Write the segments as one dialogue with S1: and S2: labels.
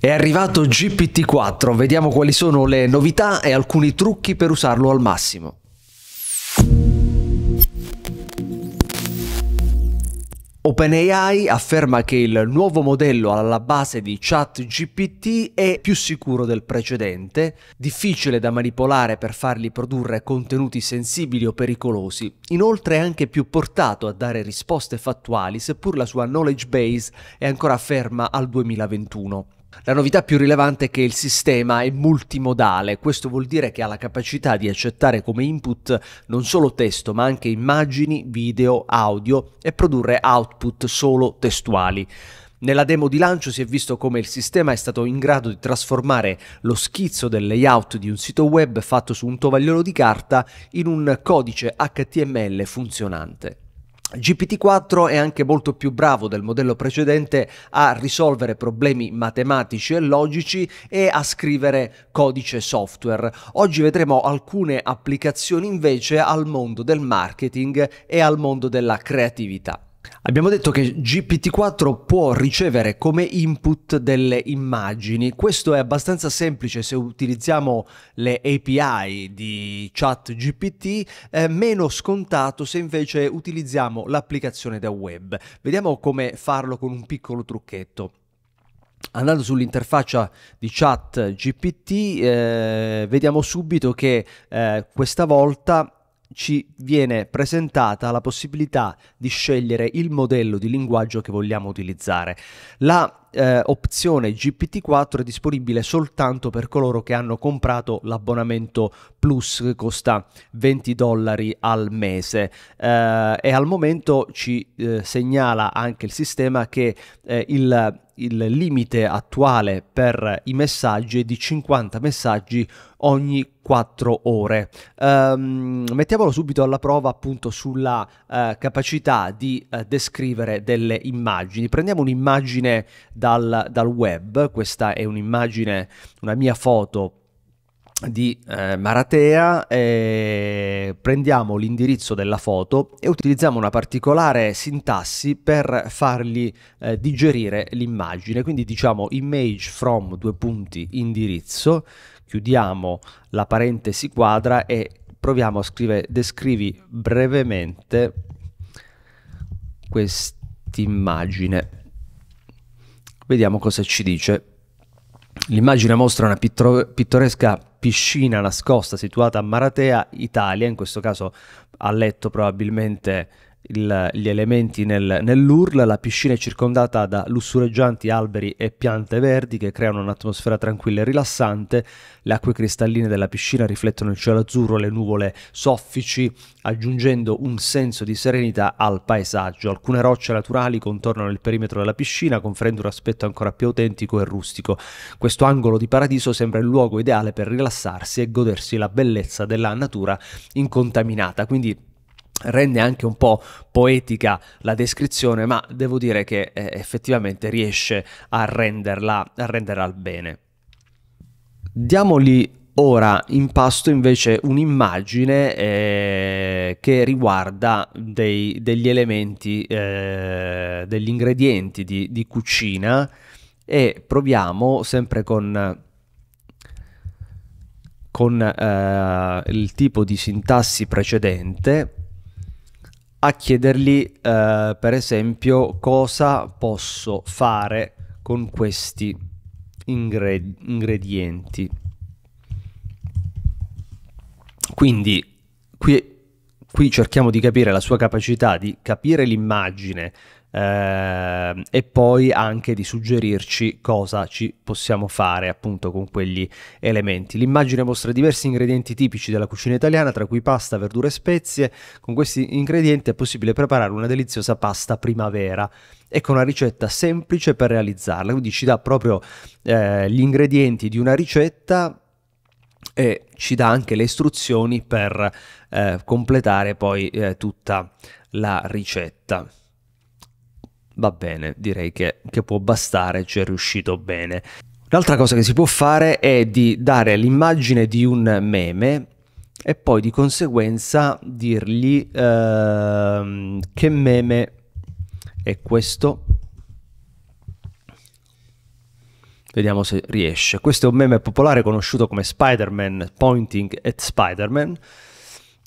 S1: È arrivato GPT-4, vediamo quali sono le novità e alcuni trucchi per usarlo al massimo. OpenAI afferma che il nuovo modello alla base di ChatGPT è più sicuro del precedente, difficile da manipolare per fargli produrre contenuti sensibili o pericolosi, inoltre è anche più portato a dare risposte fattuali seppur la sua knowledge base è ancora ferma al 2021. La novità più rilevante è che il sistema è multimodale, questo vuol dire che ha la capacità di accettare come input non solo testo ma anche immagini, video, audio e produrre output solo testuali. Nella demo di lancio si è visto come il sistema è stato in grado di trasformare lo schizzo del layout di un sito web fatto su un tovagliolo di carta in un codice HTML funzionante. GPT-4 è anche molto più bravo del modello precedente a risolvere problemi matematici e logici e a scrivere codice software. Oggi vedremo alcune applicazioni invece al mondo del marketing e al mondo della creatività. Abbiamo detto che GPT-4 può ricevere come input delle immagini. Questo è abbastanza semplice se utilizziamo le API di ChatGPT, eh, meno scontato se invece utilizziamo l'applicazione da web. Vediamo come farlo con un piccolo trucchetto. Andando sull'interfaccia di ChatGPT, eh, vediamo subito che eh, questa volta ci viene presentata la possibilità di scegliere il modello di linguaggio che vogliamo utilizzare. La eh, opzione GPT-4 è disponibile soltanto per coloro che hanno comprato l'abbonamento Plus, che costa 20 dollari al mese. Eh, e al momento ci eh, segnala anche il sistema che eh, il il limite attuale per i messaggi è di 50 messaggi ogni 4 ore. Um, mettiamolo subito alla prova appunto sulla uh, capacità di uh, descrivere delle immagini. Prendiamo un'immagine dal, dal web. Questa è un'immagine, una mia foto di eh, Maratea, eh, prendiamo l'indirizzo della foto e utilizziamo una particolare sintassi per fargli eh, digerire l'immagine, quindi diciamo image from due punti indirizzo, chiudiamo la parentesi quadra e proviamo a scrivere, descrivi brevemente quest'immagine. Vediamo cosa ci dice. L'immagine mostra una pittoresca piscina nascosta situata a Maratea, Italia, in questo caso a letto probabilmente il, gli elementi nel, nell'URL, la piscina è circondata da lussureggianti alberi e piante verdi che creano un'atmosfera tranquilla e rilassante, le acque cristalline della piscina riflettono il cielo azzurro le nuvole soffici, aggiungendo un senso di serenità al paesaggio. Alcune rocce naturali contornano il perimetro della piscina, conferendo un aspetto ancora più autentico e rustico. Questo angolo di paradiso sembra il luogo ideale per rilassarsi e godersi la bellezza della natura incontaminata, quindi rende anche un po' poetica la descrizione, ma devo dire che eh, effettivamente riesce a renderla, a renderla al bene. Diamoli Ora in pasto invece un'immagine eh, che riguarda dei, degli elementi, eh, degli ingredienti di, di, cucina e proviamo sempre con, con eh, il tipo di sintassi precedente a chiedergli eh, per esempio cosa posso fare con questi ingre- ingredienti. Quindi qui, qui cerchiamo di capire la sua capacità di capire l'immagine, eh, e poi anche di suggerirci cosa ci possiamo fare appunto con quegli elementi. L'immagine mostra diversi ingredienti tipici della cucina italiana, tra cui pasta, verdure e spezie. Con questi ingredienti è possibile preparare una deliziosa pasta primavera. Ecco una ricetta semplice per realizzarla, quindi ci dà proprio eh, gli ingredienti di una ricetta e ci dà anche le istruzioni per eh, completare poi eh, tutta la ricetta va bene, direi che, che può bastare, ci è riuscito bene. L'altra cosa che si può fare è di dare l'immagine di un meme e poi di conseguenza dirgli ehm, che meme è questo. Vediamo se riesce. Questo è un meme popolare conosciuto come Spider-Man Pointing at Spider-Man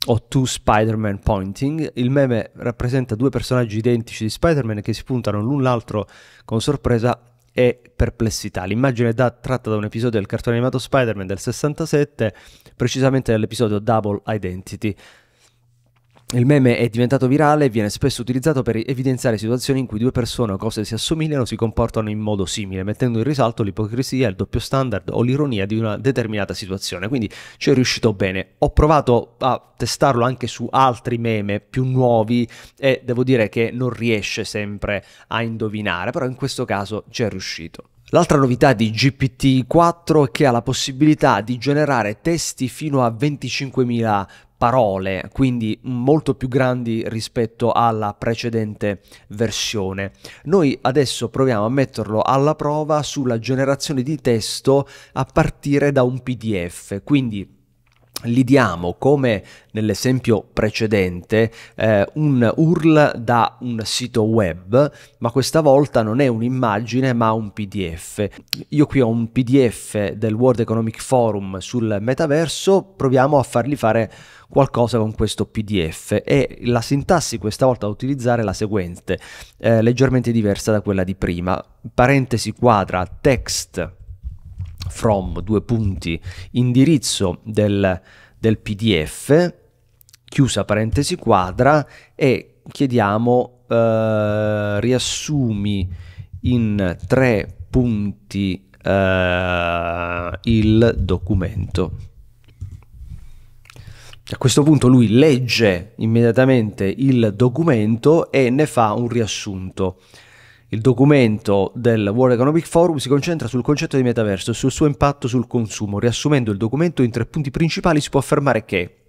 S1: o Two Spider-Man Pointing. Il meme rappresenta due personaggi identici di Spider-Man che si puntano l'un l'altro con sorpresa e perplessità. L'immagine è da, tratta da un episodio del cartone animato Spider-Man del 67, precisamente dall'episodio Double Identity il meme è diventato virale e viene spesso utilizzato per evidenziare situazioni in cui due persone o cose si assomigliano o si comportano in modo simile, mettendo in risalto l'ipocrisia, il doppio standard o l'ironia di una determinata situazione. Quindi ci è riuscito bene. Ho provato a testarlo anche su altri meme più nuovi e devo dire che non riesce sempre a indovinare, però in questo caso ci è riuscito. L'altra novità di GPT-4 è che ha la possibilità di generare testi fino a 25.000 parole, quindi molto più grandi rispetto alla precedente versione. Noi adesso proviamo a metterlo alla prova sulla generazione di testo a partire da un PDF, quindi gli diamo, come nell'esempio precedente, eh, un URL da un sito web, ma questa volta non è un'immagine ma un PDF. Io qui ho un PDF del World Economic Forum sul metaverso, proviamo a fargli fare qualcosa con questo PDF e la sintassi questa volta da utilizzare è la seguente, eh, leggermente diversa da quella di prima, parentesi quadra text from due punti indirizzo del, del PDF, chiusa parentesi quadra e chiediamo eh, riassumi in tre punti eh, il documento. A questo punto lui legge immediatamente il documento e ne fa un riassunto. Il documento del World Economic Forum si concentra sul concetto di metaverso e sul suo impatto sul consumo. Riassumendo il documento in tre punti principali si può affermare che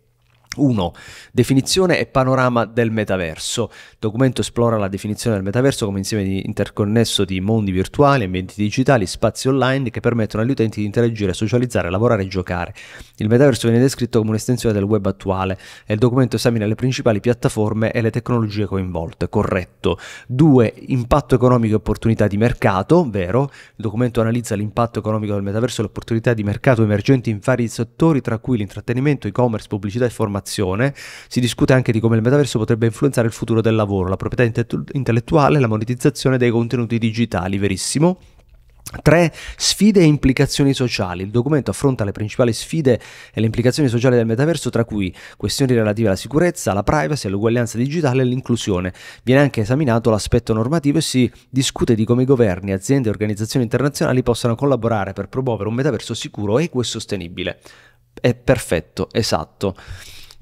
S1: 1. Definizione e panorama del metaverso. Il documento esplora la definizione del metaverso come insieme di interconnesso di mondi virtuali, ambienti digitali, spazi online che permettono agli utenti di interagire, socializzare, lavorare e giocare. Il metaverso viene descritto come un'estensione del web attuale e il documento esamina le principali piattaforme e le tecnologie coinvolte. Corretto. 2. Impatto economico e opportunità di mercato. Vero. Il documento analizza l'impatto economico del metaverso e le opportunità di mercato emergenti in vari settori, tra cui l'intrattenimento, e-commerce, pubblicità e formazione informazione. Si discute anche di come il metaverso potrebbe influenzare il futuro del lavoro, la proprietà intellettuale, e la monetizzazione dei contenuti digitali, verissimo. 3. Sfide e implicazioni sociali. Il documento affronta le principali sfide e le implicazioni sociali del metaverso, tra cui questioni relative alla sicurezza, alla privacy, all'uguaglianza digitale e all'inclusione. Viene anche esaminato l'aspetto normativo e si discute di come i governi, aziende e organizzazioni internazionali possano collaborare per promuovere un metaverso sicuro, equo e sostenibile. È perfetto, esatto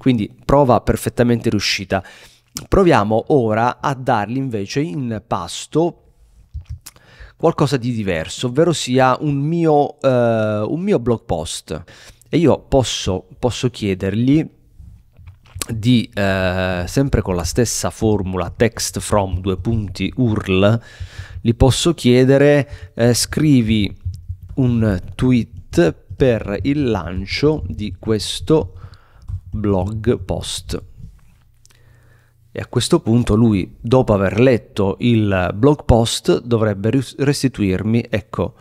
S1: quindi prova perfettamente riuscita. Proviamo ora a dargli invece in pasto qualcosa di diverso, ovvero sia un mio, eh, un mio blog post e io posso, posso chiedergli di eh, sempre con la stessa formula text from due punti url gli posso chiedere eh, scrivi un tweet per il lancio di questo blog post. E a questo punto lui, dopo aver letto il blog post, dovrebbe restituirmi, ecco,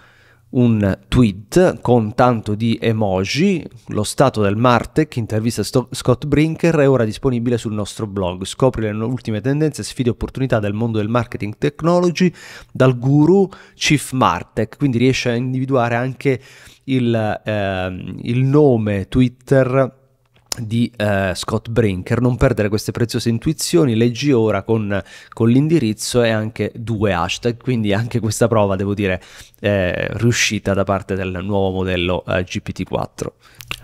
S1: un tweet con tanto di emoji, lo stato del Martech, intervista Sto Scott Brinker, è ora disponibile sul nostro blog. Scopri le ultime tendenze, sfide e opportunità del mondo del marketing technology dal guru Chief Martech, quindi riesce a individuare anche il, eh, il nome Twitter di eh, Scott Brinker. Non perdere queste preziose intuizioni, leggi ora con, con, l'indirizzo e anche due hashtag, quindi anche questa prova devo dire eh, riuscita da parte del nuovo modello eh, GPT-4.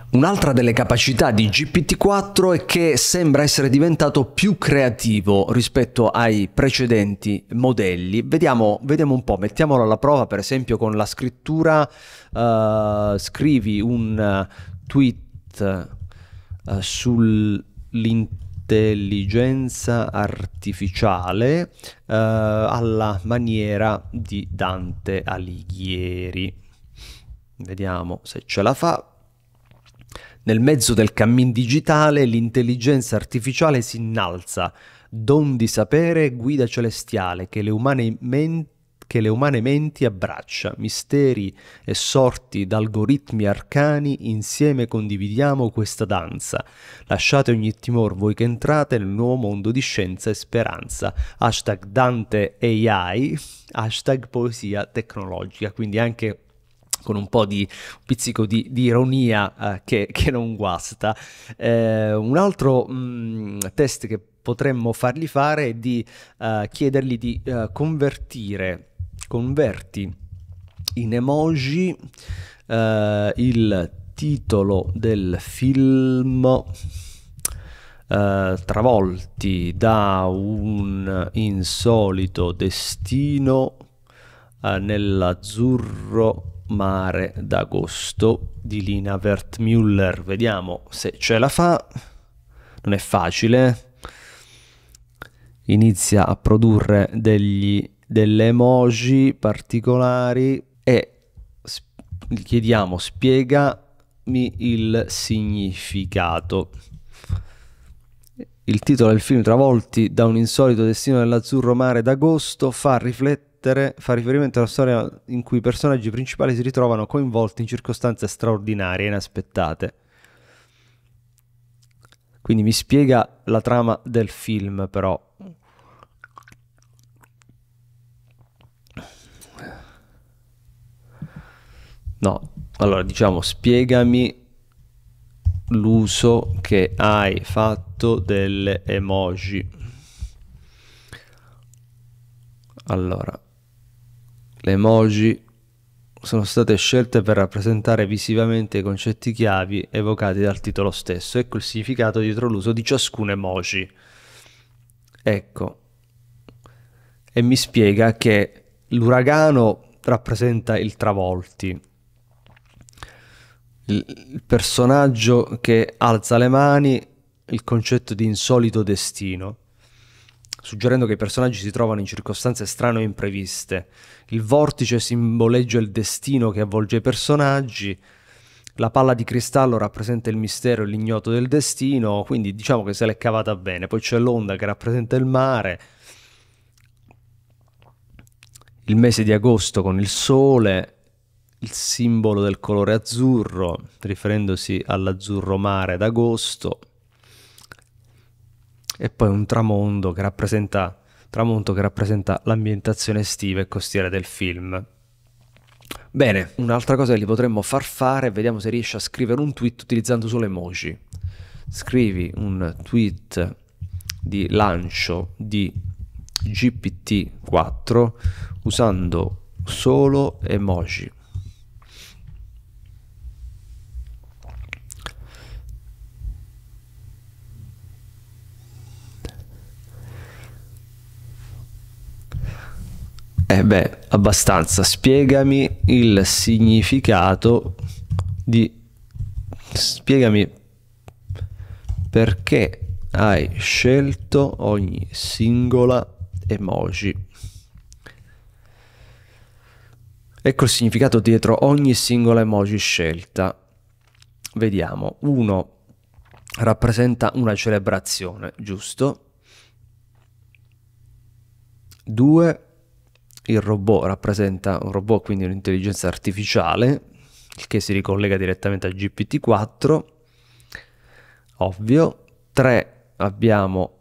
S1: Un'altra delle capacità di GPT-4 è che sembra essere diventato più creativo rispetto ai precedenti modelli. Vediamo, vediamo un po', mettiamolo alla prova per esempio con la scrittura, eh, scrivi un eh, tweet eh, sull'intelligenza artificiale eh, alla maniera di Dante Alighieri. Vediamo se ce la fa. Nel mezzo del cammin digitale l'intelligenza artificiale si innalza, don di sapere, guida celestiale che le umane menti che le umane menti abbraccia, misteri e sorti algoritmi arcani, insieme condividiamo questa danza. Lasciate ogni timor voi che entrate nel nuovo mondo di scienza e speranza. Hashtag Dante AI, hashtag poesia tecnologica, quindi anche con un po' di un pizzico di, di ironia eh, che, che, non guasta. Eh, un altro mh, mm, test che potremmo fargli fare è di uh, chiedergli di uh, convertire converti in emoji eh, il titolo del film eh, travolti da un insolito destino eh, nell'azzurro mare d'agosto di Lina Wertmüller. Vediamo se ce la fa. Non è facile. Inizia a produrre degli delle emoji particolari e sp- chiediamo spiegami il significato. Il titolo del film Travolti da un insolito destino dell'azzurro mare d'agosto fa riflettere fa riferimento alla storia in cui i personaggi principali si ritrovano coinvolti in circostanze straordinarie e inaspettate. Quindi mi spiega la trama del film, però No, allora diciamo spiegami l'uso che hai fatto delle emoji. Allora, le emoji sono state scelte per rappresentare visivamente i concetti chiavi evocati dal titolo stesso. Ecco il significato dietro l'uso di ciascun emoji. Ecco, e mi spiega che l'uragano rappresenta il travolti, il personaggio che alza le mani il concetto di insolito destino, suggerendo che i personaggi si trovano in circostanze strane o impreviste. Il vortice simboleggia il destino che avvolge i personaggi, la palla di cristallo rappresenta il mistero e l'ignoto del destino, quindi diciamo che se l'è cavata bene. Poi c'è l'onda che rappresenta il mare, il mese di agosto con il sole, il simbolo del colore azzurro, riferendosi all'azzurro mare d'agosto, e poi un tramonto che rappresenta, rappresenta l'ambientazione estiva e costiera del film. Bene, un'altra cosa che gli potremmo far fare, vediamo se riesce a scrivere un tweet utilizzando solo emoji. Scrivi un tweet di lancio di GPT-4 usando solo emoji. Eh beh, abbastanza. Spiegami il significato di... Spiegami perché hai scelto ogni singola emoji. Ecco il significato dietro ogni singola emoji scelta. Vediamo, Uno rappresenta una celebrazione, giusto? Due il robot rappresenta un robot, quindi un'intelligenza artificiale, che si ricollega direttamente a GPT-4, ovvio. 3 abbiamo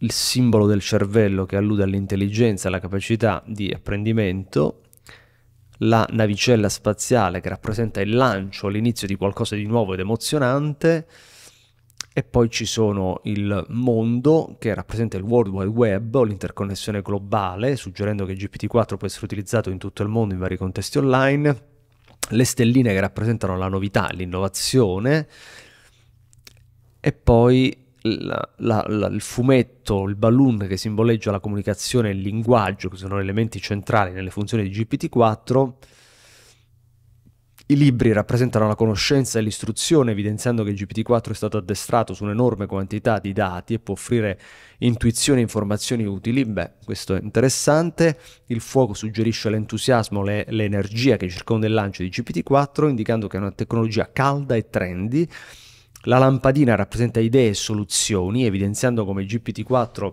S1: il simbolo del cervello che allude all'intelligenza, alla capacità di apprendimento, la navicella spaziale che rappresenta il lancio, l'inizio di qualcosa di nuovo ed emozionante, e poi ci sono il mondo che rappresenta il World Wide Web o l'interconnessione globale, suggerendo che GPT-4 può essere utilizzato in tutto il mondo in vari contesti online, le stelline che rappresentano la novità, l'innovazione e poi la, la, la, il fumetto, il balloon che simboleggia la comunicazione e il linguaggio, che sono elementi centrali nelle funzioni di GPT-4 i libri rappresentano la conoscenza e l'istruzione, evidenziando che GPT-4 è stato addestrato su un'enorme quantità di dati e può offrire intuizioni e informazioni utili. Beh, questo è interessante. Il fuoco suggerisce l'entusiasmo, le, l'energia che circonda il lancio di GPT-4, indicando che è una tecnologia calda e trendy. La lampadina rappresenta idee e soluzioni, evidenziando come GPT-4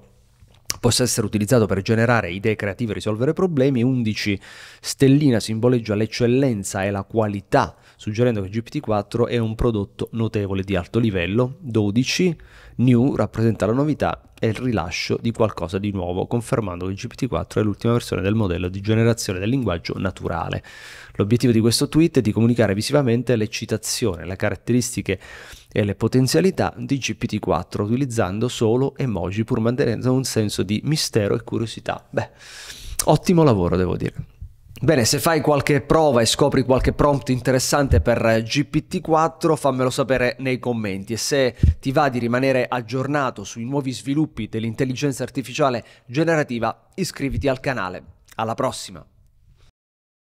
S1: possa essere utilizzato per generare idee creative e risolvere problemi. 11 stellina simboleggia l'eccellenza e la qualità, suggerendo che GPT-4 è un prodotto notevole di alto livello. 12 New rappresenta la novità e il rilascio di qualcosa di nuovo, confermando che il GPT-4 è l'ultima versione del modello di generazione del linguaggio naturale. L'obiettivo di questo tweet è di comunicare visivamente l'eccitazione, le caratteristiche e le potenzialità di GPT-4 utilizzando solo emoji pur mantenendo un senso di mistero e curiosità. Beh, ottimo lavoro devo dire. Bene, se fai qualche prova e scopri qualche prompt interessante per eh, GPT-4, fammelo sapere nei commenti e se ti va di rimanere aggiornato sui nuovi sviluppi dell'intelligenza artificiale generativa, iscriviti al canale. Alla prossima!